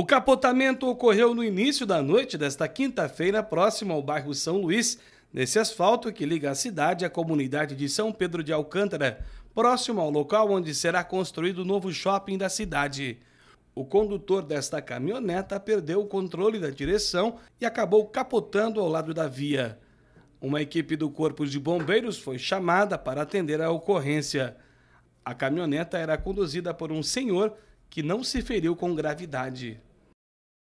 O capotamento ocorreu no início da noite desta quinta-feira, próximo ao bairro São Luís, nesse asfalto que liga a cidade à comunidade de São Pedro de Alcântara, próximo ao local onde será construído o novo shopping da cidade. O condutor desta caminhoneta perdeu o controle da direção e acabou capotando ao lado da via. Uma equipe do Corpo de Bombeiros foi chamada para atender a ocorrência. A caminhoneta era conduzida por um senhor que não se feriu com gravidade.